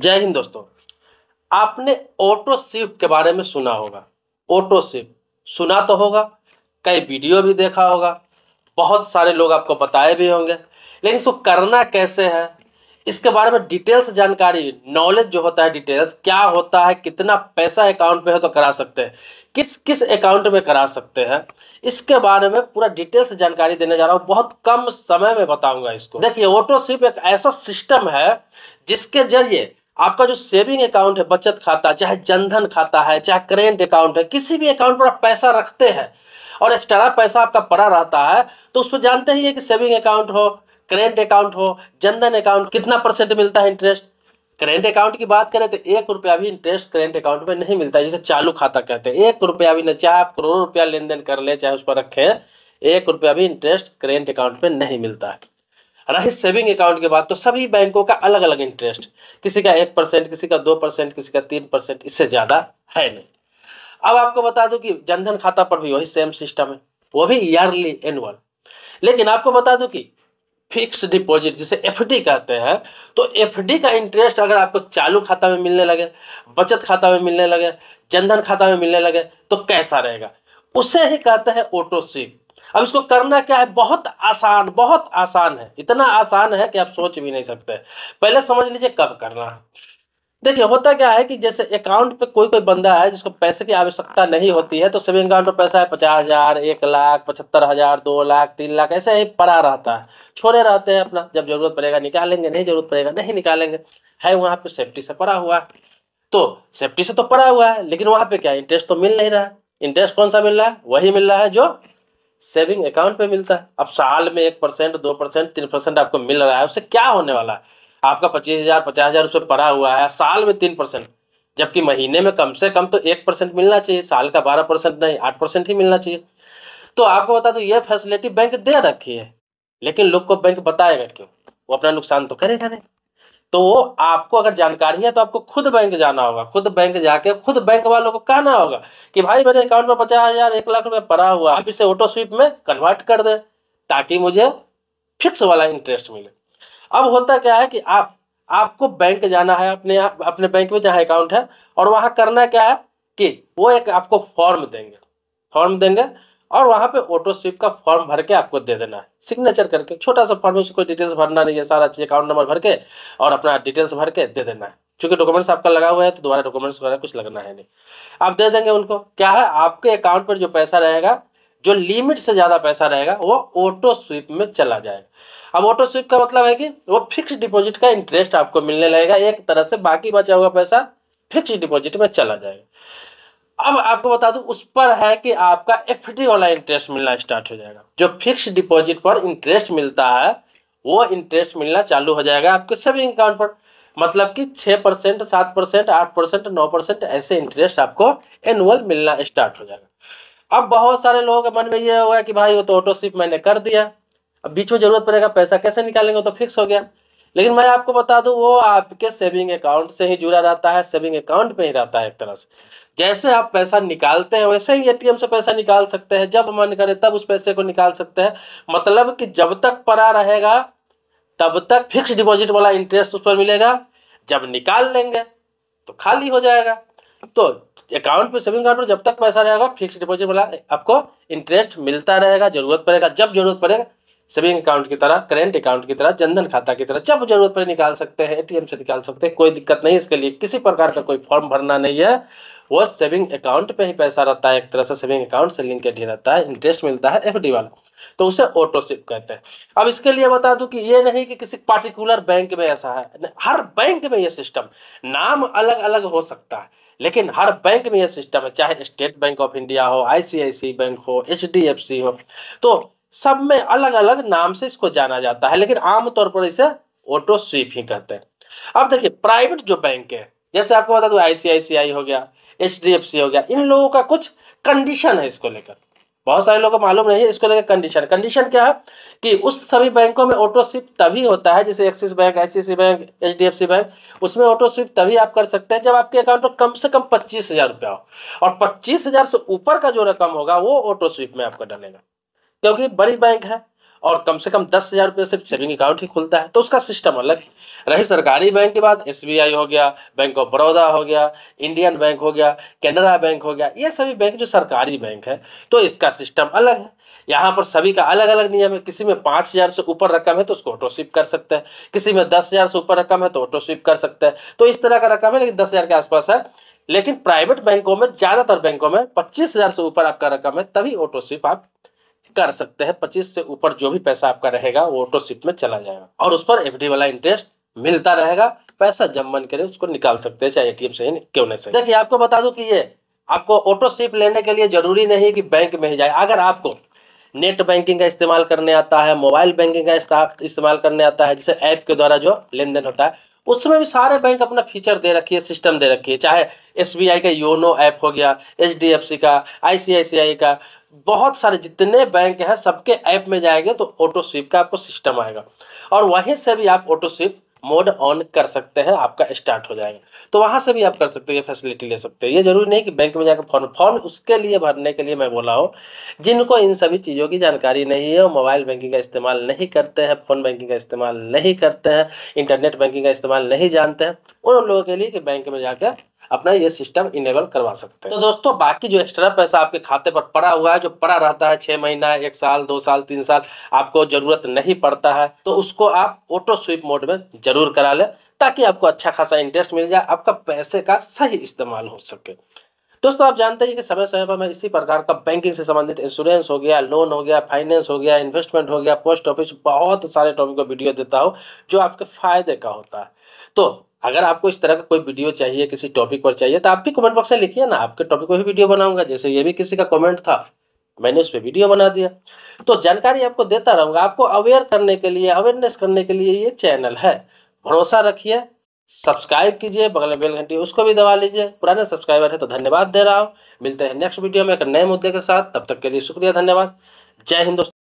जय हिंद दोस्तों आपने ऑटो सिप के बारे में सुना होगा ऑटो सिप सुना तो होगा कई वीडियो भी देखा होगा बहुत सारे लोग आपको बताए भी होंगे लेकिन इसको करना कैसे है इसके बारे में डिटेल्स जानकारी नॉलेज जो होता है डिटेल्स क्या होता है कितना पैसा अकाउंट में है तो करा सकते हैं किस किस अकाउंट में करा सकते हैं इसके बारे में पूरा डिटेल्स जानकारी देने जा रहा हूँ बहुत कम समय में बताऊंगा इसको देखिए ऑटो सिप एक ऐसा सिस्टम है जिसके जरिए आपका जो सेविंग अकाउंट है बचत खाता चाहे जनधन खाता है चाहे करेंट अकाउंट है किसी भी अकाउंट पर आप पैसा रखते हैं और एक्स्ट्रा पैसा आपका पड़ा रहता है तो उसमें जानते ही है कि सेविंग अकाउंट हो करेंट अकाउंट हो जनधन अकाउंट कितना परसेंट मिलता है इंटरेस्ट करेंट अकाउंट की बात करें तो एक रुपया भी इंटरेस्ट करेंट अकाउंट में नहीं मिलता जिसे चालू खाता कहते हैं एक रुपया भी नहीं चाहे आप करोड़ों रुपया लेन देन कर लें चाहे उस पर रखें एक रुपया भी इंटरेस्ट करेंट अकाउंट में नहीं मिलता है रहे सेविंग अकाउंट की बात तो सभी बैंकों का अलग अलग इंटरेस्ट किसी का एक परसेंट किसी का दो परसेंट किसी का तीन परसेंट इससे ज़्यादा है नहीं अब आपको बता दूं कि जनधन खाता पर भी वही सेम सिस्टम है वो भी ईयरली एनुअल लेकिन आपको बता दूं कि फिक्स डिपॉजिट जिसे एफडी कहते हैं तो एफडी का इंटरेस्ट अगर आपको चालू खाता में मिलने लगे बचत खाता में मिलने लगे जनधन खाता में मिलने लगे तो कैसा रहेगा उसे ही कहते हैं ऑटो सीप अब इसको करना क्या है बहुत आसान बहुत आसान है इतना आसान है कि आप सोच भी नहीं सकते पहले समझ लीजिए कब करना है देखिए होता क्या है कि जैसे अकाउंट पे कोई कोई बंदा है जिसको पैसे की आवश्यकता नहीं होती है तो सेविंग अकाउंट पर पैसा है पचास हज़ार एक लाख पचहत्तर हज़ार दो लाख तीन लाख ऐसे ही पड़ा रहता है छोड़े रहते हैं अपना जब जरूरत पड़ेगा निकालेंगे नहीं जरूरत पड़ेगा नहीं निकालेंगे है वहाँ पे सेफ्टी से पड़ा हुआ तो सेफ्टी से तो पड़ा हुआ है लेकिन वहाँ पे क्या इंटरेस्ट तो मिल नहीं रहा है इंटरेस्ट कौन सा मिल रहा है वही मिल रहा है जो सेविंग अकाउंट पे मिलता है अब साल में एक परसेंट दो परसेंट तीन परसेंट आपको मिल रहा है उससे क्या होने वाला है आपका पच्चीस हजार पचास हजार उस पर पड़ा हुआ है साल में तीन परसेंट जबकि महीने में कम से कम तो एक परसेंट मिलना चाहिए साल का बारह परसेंट नहीं आठ परसेंट ही मिलना चाहिए तो आपको बता दो ये फैसिलिटी बैंक दे रखी है लेकिन लोग को बैंक बताएगा क्यों वो अपना नुकसान तो करेगा नहीं तो आपको अगर जानकारी है तो आपको खुद बैंक जाना होगा खुद बैंक जाके खुद बैंक वालों को कहना होगा कि भाई मेरे अकाउंट में पचास हज़ार एक लाख रुपए पड़ा हुआ आप इसे ऑटो स्वीप में कन्वर्ट कर दें ताकि मुझे फिक्स वाला इंटरेस्ट मिले अब होता क्या है कि आप आपको बैंक जाना है अपने अपने बैंक में जहाँ अकाउंट है और वहां करना क्या है कि वो एक आपको फॉर्म देंगे फॉर्म देंगे और वहाँ पे ऑटो स्विप का फॉर्म भर के आपको दे देना है सिग्नेचर करके छोटा सा फॉर्म उसको कोई डिटेल्स भरना नहीं है सारा चीज़ अकाउंट नंबर भर के और अपना डिटेल्स भर के दे देना है क्योंकि डॉक्यूमेंट्स आपका लगा हुआ है तो दोबारा डॉक्यूमेंट्स वगैरह कुछ लगना है नहीं आप दे देंगे उनको क्या है आपके अकाउंट पर जो पैसा रहेगा जो लिमिट से ज़्यादा पैसा रहेगा वो ऑटो स्वीप में चला जाएगा अब ऑटो स्वीप का मतलब है कि वो फिक्स डिपॉजिट का इंटरेस्ट आपको मिलने लगेगा एक तरह से बाकी बचा हुआ पैसा फिक्स डिपॉजिट में चला जाएगा अब आपको बता दूं उस पर है कि आपका एफ वाला इंटरेस्ट मिलना स्टार्ट हो जाएगा जो फिक्स डिपॉजिट पर इंटरेस्ट मिलता है वो इंटरेस्ट मिलना चालू हो जाएगा आपके सेविंग अकाउंट पर मतलब कि छः परसेंट सात परसेंट आठ परसेंट नौ परसेंट ऐसे इंटरेस्ट आपको एनुअल मिलना स्टार्ट हो जाएगा अब बहुत सारे लोगों के मन में ये होगा कि भाई वो तो ऑटो स्विप मैंने कर दिया अब बीच में जरूरत पड़ेगा पैसा कैसे निकालेंगे तो फिक्स हो गया लेकिन मैं आपको बता दूं वो आपके सेविंग अकाउंट से ही जुड़ा रहता है सेविंग अकाउंट में ही रहता है एक तरह से जैसे आप पैसा निकालते हैं वैसे ही एटीएम से पैसा निकाल सकते हैं जब मन करे तब उस पैसे को निकाल सकते हैं मतलब कि जब तक पड़ा रहेगा तब तक फिक्स डिपॉजिट वाला इंटरेस्ट उस पर मिलेगा जब निकाल लेंगे तो खाली हो जाएगा तो अकाउंट में सेविंग अकाउंट में जब तक पैसा रहेगा फिक्स डिपॉजिट वाला आपको इंटरेस्ट मिलता रहेगा जरूरत पड़ेगा जब जरूरत पड़ेगा सेविंग अकाउंट की तरह करेंट अकाउंट की तरह जनधन खाता की तरह जब जरूरत पड़े निकाल सकते हैं एटीएम से निकाल सकते हैं कोई दिक्कत नहीं इसके लिए किसी प्रकार का कोई फॉर्म भरना नहीं है वो सेविंग अकाउंट पे ही पैसा रहता है एक तरह से सेविंग अकाउंट से लिंकेड ही रहता है इंटरेस्ट मिलता है एफ वाला तो उसे ऑटो सिप कहते हैं अब इसके लिए बता दूं कि ये नहीं कि किसी पार्टिकुलर बैंक में ऐसा है हर बैंक में ये सिस्टम नाम अलग अलग हो सकता है लेकिन हर बैंक में ये सिस्टम है चाहे स्टेट बैंक ऑफ इंडिया हो आईसीआईसी बैंक हो एच हो तो सब में अलग अलग नाम से इसको जाना जाता है लेकिन आमतौर पर इसे ऑटो स्वीप ही कहते हैं अब देखिए प्राइवेट जो बैंक है जैसे आपको बता दो आईसीआईसीआई हो गया एच हो गया इन लोगों का कुछ कंडीशन है इसको लेकर बहुत सारे लोगों को मालूम नहीं है इसको लेकर कंडीशन कंडीशन क्या है कि उस सभी बैंकों में ऑटो स्विप तभी होता है जैसे Axis bank C bank H bank उसमें ऑटो स्विप तभी आप कर सकते हैं जब आपके अकाउंट में कम से कम पच्चीस हज़ार रुपया हो और पच्चीस हज़ार से ऊपर का जो रकम होगा वो ऑटो स्विप में आपका डालेगा क्योंकि बड़ी बैंक है और कम से कम दस हज़ार रुपये से सेविंग अकाउंट ही खुलता है तो उसका सिस्टम अलग है रही सरकारी बैंक की बात एस हो गया बैंक ऑफ बड़ौदा हो गया इंडियन बैंक हो गया केनरा बैंक हो गया ये सभी बैंक जो सरकारी बैंक है तो इसका सिस्टम अलग है यहाँ पर सभी का अलग अलग नियम है किसी में पाँच हज़ार से ऊपर रकम है तो उसको ऑटो स्विप कर सकते हैं किसी में दस हज़ार से ऊपर रकम है तो ऑटो स्विप कर सकते हैं तो इस तरह का रकम है लेकिन दस हज़ार के आसपास है लेकिन प्राइवेट बैंकों में ज़्यादातर बैंकों में पच्चीस हज़ार से ऊपर आपका रकम है तभी ऑटो स्विप आप कर सकते हैं पच्चीस से ऊपर जो भी पैसा आपका रहेगा वो ऑटो में चला जाएगा और उस पर एफ वाला इंटरेस्ट मिलता रहेगा पैसा जब मन करे उसको निकाल सकते हैं चाहे एटीएम से ही क्यों नहीं सही देखिए आपको बता दूं कि ये आपको ऑटो लेने के लिए जरूरी नहीं कि बैंक में ही जाए अगर आपको नेट बैंकिंग का इस्तेमाल करने आता है मोबाइल बैंकिंग का इस्तेमाल करने आता है जैसे ऐप के द्वारा जो लेन देन होता है उसमें भी सारे बैंक अपना फीचर दे रखी है सिस्टम दे रखी है चाहे एस का योनो ऐप हो गया एच का आई का बहुत सारे जितने बैंक हैं सबके ऐप में जाएंगे तो ऑटो स्वीप का आपको सिस्टम आएगा और वहीं से भी आप ऑटो स्वीप मोड ऑन कर सकते हैं आपका स्टार्ट हो जाएगा तो वहाँ से भी आप कर सकते हैं फैसिलिटी ले सकते हैं ये जरूरी नहीं कि बैंक में जाकर फॉर्म फॉर्म उसके लिए भरने के लिए मैं बोला हूँ जिनको इन सभी चीज़ों की जानकारी नहीं है मोबाइल बैंकिंग का इस्तेमाल नहीं करते हैं फ़ोन बैंकिंग का इस्तेमाल नहीं करते हैं इंटरनेट बैंकिंग का इस्तेमाल नहीं जानते हैं उन लोगों के लिए कि बैंक में जाकर अपना ये सिस्टम इनेबल करवा सकते हैं तो दोस्तों बाकी जो एक्स्ट्रा पैसा आपके खाते पर पड़ा हुआ है जो पड़ा रहता है छह महीना एक साल दो साल तीन साल आपको ज़रूरत नहीं पड़ता है तो उसको आप ऑटो स्वीप मोड में ज़रूर करा ले ताकि आपको अच्छा खासा इंटरेस्ट मिल जाए आपका पैसे का सही इस्तेमाल हो सके दोस्तों आप जानते हैं कि समय समय पर मैं इसी प्रकार का बैंकिंग से संबंधित इंश्योरेंस हो गया लोन हो गया फाइनेंस हो गया इन्वेस्टमेंट हो गया पोस्ट ऑफिस बहुत सारे टॉपिक का वीडियो देता हूँ जो आपके फायदे का होता है तो अगर आपको इस तरह का कोई वीडियो चाहिए किसी टॉपिक पर चाहिए तो आप भी कमेंट बॉक्स में लिखिए ना आपके टॉपिक पर भी वीडियो बनाऊंगा जैसे ये भी किसी का कमेंट था मैंने उस पर वीडियो बना दिया तो जानकारी आपको देता रहूंगा आपको अवेयर करने के लिए अवेयरनेस करने के लिए ये चैनल है भरोसा रखिए सब्सक्राइब कीजिए बगल में बेल घंटी उसको भी दबा लीजिए पुराने सब्सक्राइबर है तो धन्यवाद दे रहा हूँ मिलते हैं नेक्स्ट वीडियो में एक नए मुद्दे के साथ तब तक के लिए शुक्रिया धन्यवाद जय हिंदोस्तान